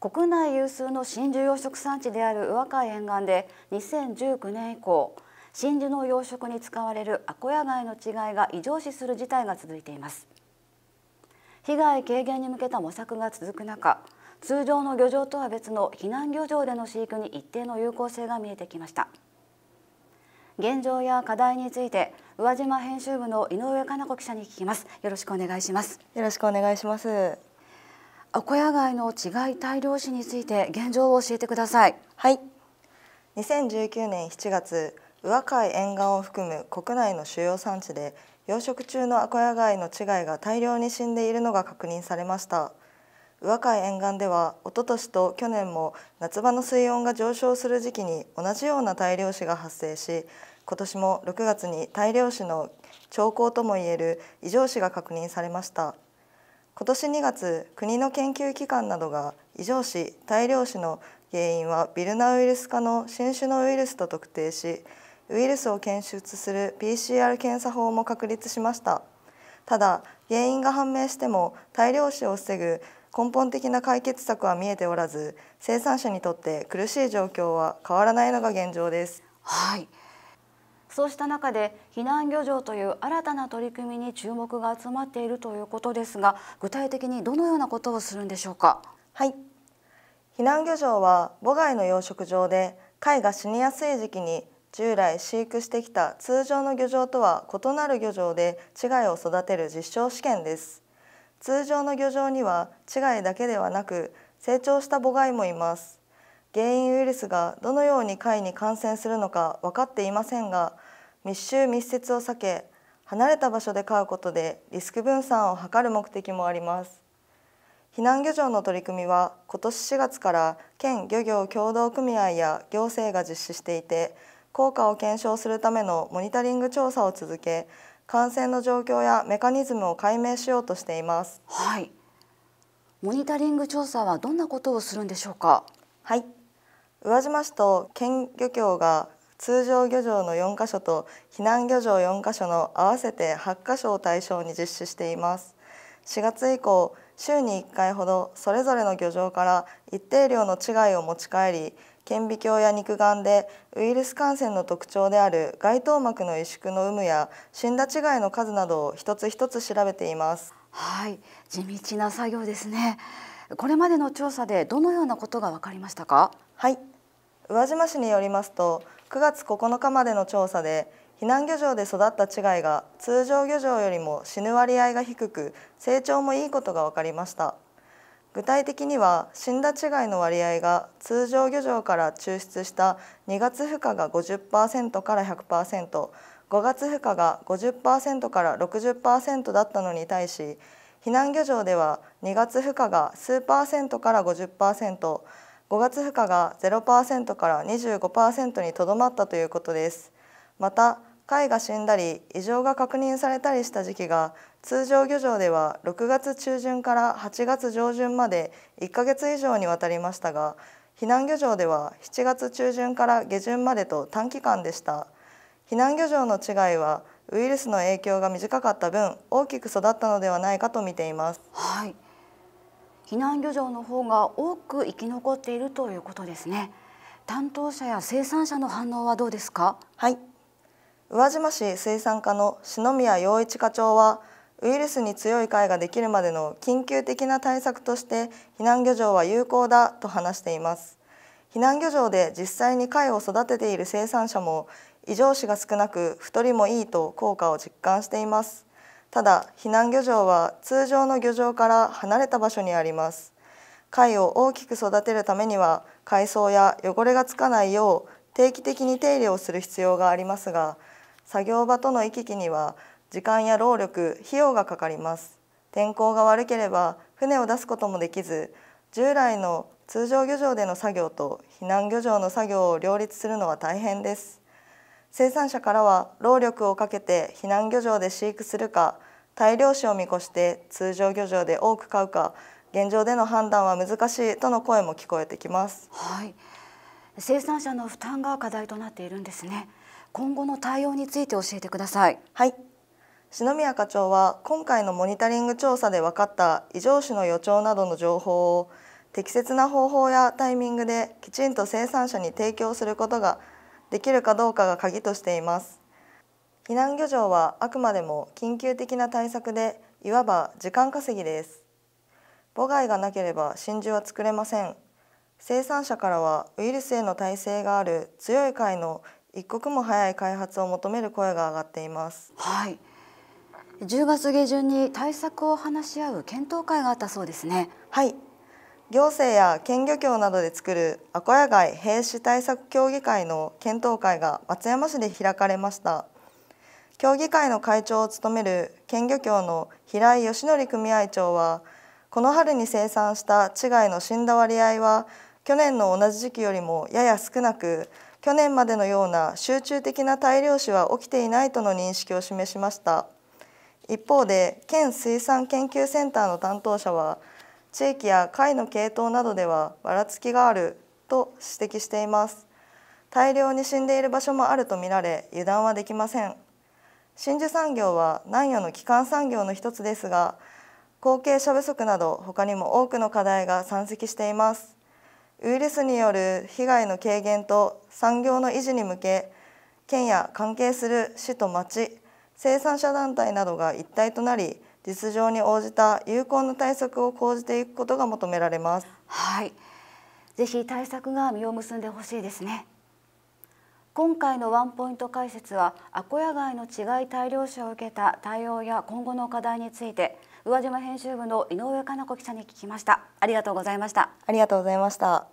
国内有数の真珠養殖産地である宇和海沿岸で2019年以降真珠の養殖に使われるアコヤ貝の違いが異常視する事態が続いています被害軽減に向けた模索が続く中通常の漁場とは別の避難漁場での飼育に一定の有効性が見えてきました現状や課題について宇和島編集部の井上加奈子記者に聞きますよろしくお願いしますよろしくお願いしますアコヤ貝の稚貝大量死について現状を教えてくださいはい2019年7月宇和海沿岸を含む国内の主要産地で養殖中のアコヤ貝の稚貝が大量に死んでいるのが確認されました宇和海沿岸では一昨年と去年も夏場の水温が上昇する時期に同じような大量死が発生し今年も6月に大量死の兆候ともいえる異常死が確認されました。今年2月国の研究機関などが異常死大量死の原因はビルナウイルス化の新種のウイルスと特定しウイルスを検出する PCR 検査法も確立しましたただ原因が判明しても大量死を防ぐ根本的な解決策は見えておらず生産者にとって苦しい状況は変わらないのが現状ですはいそうした中で避難漁場という新たな取り組みに注目が集まっているということですが具体的にどのようなことをするんでしょうかはい避難漁場は母貝の養殖場で貝が死にやすい時期に従来飼育してきた通常の漁場とは異なる漁場で稚貝を育てる実証試験です通常の漁場には稚貝だけではなく成長した母貝もいます原因ウイルスがどのように貝に感染するのか分かっていませんが密集密接を避け離れた場所で飼うことでリスク分散を図る目的もあります避難漁場の取り組みは今年4月から県漁業協同組合や行政が実施していて効果を検証するためのモニタリング調査を続け感染の状況やメカニズムを解明しようとしていますはいモニタリング調査はどんなことをするんでしょうかはい宇和島市と県漁協が通常漁場の4カ所と避難漁場4カ所の合わせて8カ所を対象に実施しています4月以降週に1回ほどそれぞれの漁場から一定量の違いを持ち帰り顕微鏡や肉眼でウイルス感染の特徴である該当膜の萎縮の有無や死んだ違いの数などを一つ一つ調べていますはい地道な作業ですねこれまでの調査でどのようなことが分かりましたかはい宇和島市によりますと9月9日までの調査で避難漁場で育った稚貝が通常漁場よりも死ぬ割合が低く成長もいいことが分かりました具体的には死んだ稚貝の割合が通常漁場から抽出した2月負荷が50%から 100%5 月負荷が50%から60%だったのに対し避難漁場では2月負荷が数パーセントから5 0五月負荷がゼロパーセントから二十五パーセントにとどまったということですまた貝が死んだり異常が確認されたりした時期が通常漁場では六月中旬から八月上旬まで一ヶ月以上にわたりましたが避難漁場では七月中旬から下旬までと短期間でした。避難漁場の違いはウイルスの影響が短かった分大きく育ったのではないかと見ています。はい避難漁場の方が多く生き残っているということですね担当者や生産者の反応はどうですかはい宇和島市生産課の篠宮陽一課長はウイルスに強い貝ができるまでの緊急的な対策として避難漁場は有効だと話しています避難漁場で実際に貝を育てている生産者も異常死が少なく太りもいいと効果を実感していますただ避難漁場は通常の漁場から離れた場所にあります貝を大きく育てるためには海藻や汚れがつかないよう定期的に手入れをする必要がありますが作業場との行き来には時間や労力費用がかかります天候が悪ければ船を出すこともできず従来の通常漁場での作業と避難漁場の作業を両立するのは大変です生産者からは労力をかけて避難漁場で飼育するか大量死を見越して通常漁場で多く買うか現状での判断は難しいとの声も聞こえてきます、はい、生産者の負担が課題となっているんですね今後の対応について教えてくださいはい篠宮課長は今回のモニタリング調査で分かった異常種の予兆などの情報を適切な方法やタイミングできちんと生産者に提供することができるかどうかが鍵としています避難漁場はあくまでも緊急的な対策でいわば時間稼ぎです母害がなければ真珠は作れません生産者からはウイルスへの耐性がある強い貝の一刻も早い開発を求める声が上がっていますはい10月下旬に対策を話し合う検討会があったそうですねはい行政や県漁協などで作るアコヤ貝兵士対策協議会の検討会が松山市で開かれました協議会の会長を務める県漁協の平井義則組合長はこの春に生産した稚貝の死んだ割合は去年の同じ時期よりもやや少なく去年までのような集中的な大量死は起きていないとの認識を示しました一方で県水産研究センターの担当者は地域や会の系統などではばらつきがあると指摘しています大量に死んでいる場所もあるとみられ油断はできません真珠産業は南予の基幹産業の一つですが後継者不足など他にも多くの課題が山積していますウイルスによる被害の軽減と産業の維持に向け県や関係する市と町生産者団体などが一体となり実情に応じた有効な対策を講じていくことが求められますはいぜひ対策が実を結んでほしいですね今回のワンポイント解説はアコヤ貝の違い大量死を受けた対応や今後の課題について宇和島編集部の井上加奈子記者に聞きましたありがとうございましたありがとうございました